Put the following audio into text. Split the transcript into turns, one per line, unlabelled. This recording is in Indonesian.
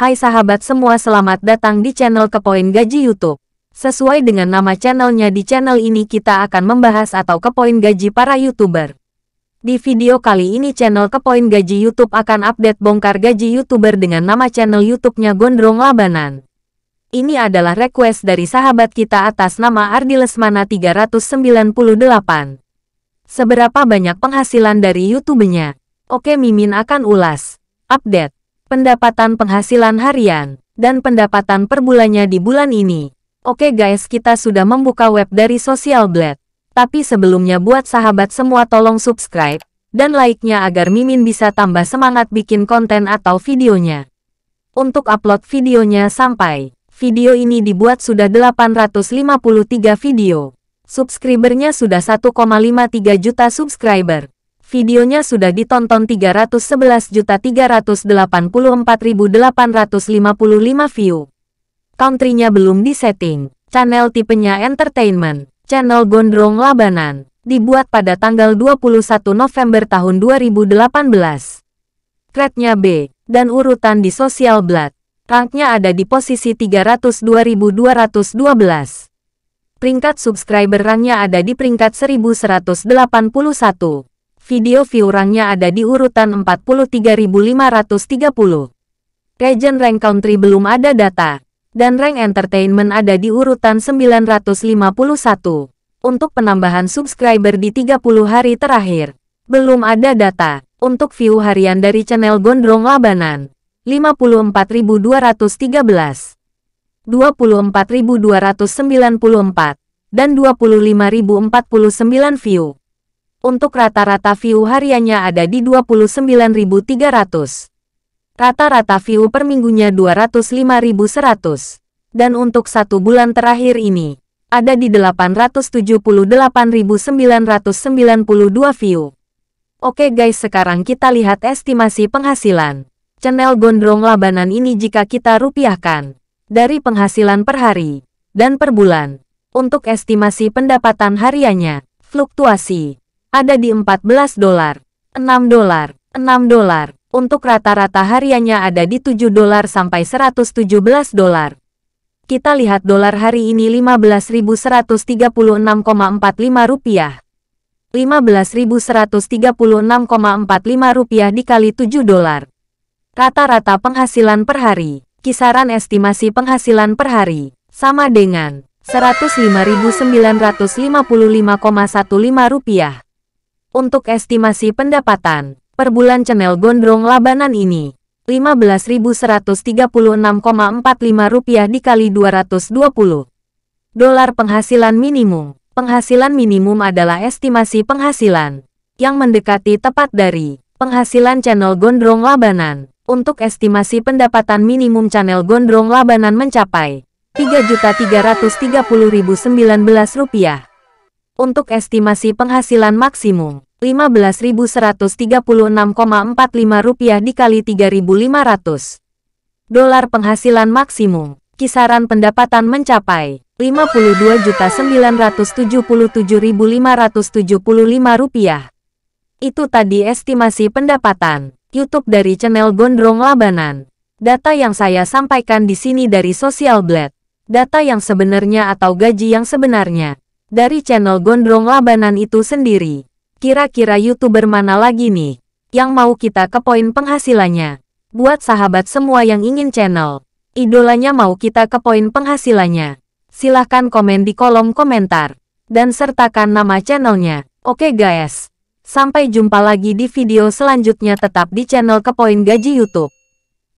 Hai sahabat semua selamat datang di channel Kepoin Gaji Youtube. Sesuai dengan nama channelnya di channel ini kita akan membahas atau kepoin gaji para Youtuber. Di video kali ini channel Kepoin Gaji Youtube akan update bongkar gaji Youtuber dengan nama channel Youtubenya Gondrong Labanan. Ini adalah request dari sahabat kita atas nama Ardi Lesmana 398. Seberapa banyak penghasilan dari YouTubenya? Oke Mimin akan ulas. Update pendapatan penghasilan harian, dan pendapatan per bulannya di bulan ini. Oke guys kita sudah membuka web dari Social Blade. Tapi sebelumnya buat sahabat semua tolong subscribe, dan like-nya agar Mimin bisa tambah semangat bikin konten atau videonya. Untuk upload videonya sampai, video ini dibuat sudah 853 video. Subscribernya sudah 1,53 juta subscriber videonya sudah ditonton 311.384.855 view. Countrynya belum disetting. Channel tipenya entertainment. Channel Gondrong Labanan. Dibuat pada tanggal 21 November tahun 2018. Grade-nya B, dan urutan di Social Blood. Ranknya ada di posisi 302.212. Peringkat subscriber nya ada di peringkat 1181 video viewernya ada di urutan 43530. Regen Rank Country belum ada data, dan Rank Entertainment ada di urutan 951. Untuk penambahan subscriber di 30 hari terakhir, belum ada data. Untuk view harian dari channel Gondrong Labanan, 54.213. 24.294 dan 25.049 view untuk rata-rata view hariannya ada di 29.300. Rata-rata view per minggunya 205.100. Dan untuk satu bulan terakhir ini, ada di 878.992 view. Oke guys sekarang kita lihat estimasi penghasilan. Channel gondrong labanan ini jika kita rupiahkan. Dari penghasilan per hari dan per bulan. Untuk estimasi pendapatan hariannya, fluktuasi ada di 14 dolar, 6 dolar, 6 dolar, untuk rata-rata hariannya ada di 7 dolar sampai 117 dolar. Kita lihat dolar hari ini 15.136,45 rupiah. 15.136,45 rupiah dikali 7 dolar. Rata-rata penghasilan per hari, kisaran estimasi penghasilan per hari, sama dengan 105.955,15 rupiah. Untuk estimasi pendapatan, per bulan channel gondrong labanan ini, 15.136,45 rupiah dikali 220 dolar penghasilan minimum. Penghasilan minimum adalah estimasi penghasilan yang mendekati tepat dari penghasilan channel gondrong labanan. Untuk estimasi pendapatan minimum channel gondrong labanan mencapai Rp3.330.019 untuk estimasi penghasilan maksimum 15.136,45 rupiah dikali 3.500 dolar penghasilan maksimum. Kisaran pendapatan mencapai 52.977.575 rupiah. Itu tadi estimasi pendapatan YouTube dari channel Gondrong Labanan. Data yang saya sampaikan di sini dari Social Blade. Data yang sebenarnya atau gaji yang sebenarnya dari channel Gondrong Labanan itu sendiri. Kira-kira youtuber mana lagi nih, yang mau kita ke poin penghasilannya. Buat sahabat semua yang ingin channel, idolanya mau kita ke poin penghasilannya. Silahkan komen di kolom komentar, dan sertakan nama channelnya. Oke guys, sampai jumpa lagi di video selanjutnya tetap di channel Kepoin Gaji Youtube.